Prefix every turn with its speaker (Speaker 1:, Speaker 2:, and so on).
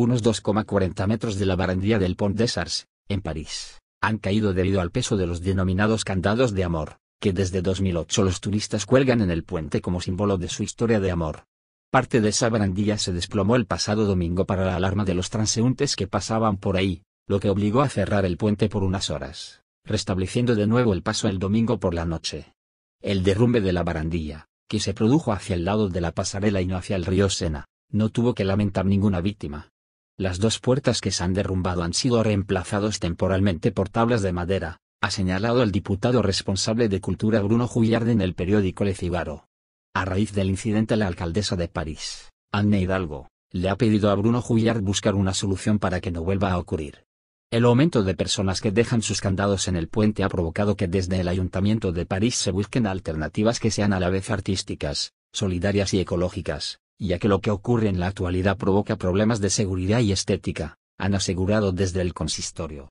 Speaker 1: unos 2,40 metros de la barandilla del Pont des Arts, en París, han caído debido al peso de los denominados candados de amor, que desde 2008 los turistas cuelgan en el puente como símbolo de su historia de amor. Parte de esa barandilla se desplomó el pasado domingo para la alarma de los transeúntes que pasaban por ahí, lo que obligó a cerrar el puente por unas horas, restableciendo de nuevo el paso el domingo por la noche. El derrumbe de la barandilla, que se produjo hacia el lado de la pasarela y no hacia el río Sena, no tuvo que lamentar ninguna víctima. Las dos puertas que se han derrumbado han sido reemplazados temporalmente por tablas de madera, ha señalado el diputado responsable de Cultura Bruno Juillard en el periódico Le Figaro. A raíz del incidente la alcaldesa de París, Anne Hidalgo, le ha pedido a Bruno Juillard buscar una solución para que no vuelva a ocurrir. El aumento de personas que dejan sus candados en el puente ha provocado que desde el Ayuntamiento de París se busquen alternativas que sean a la vez artísticas, solidarias y ecológicas, ya que lo que ocurre en la actualidad provoca problemas de seguridad y estética, han asegurado desde el consistorio.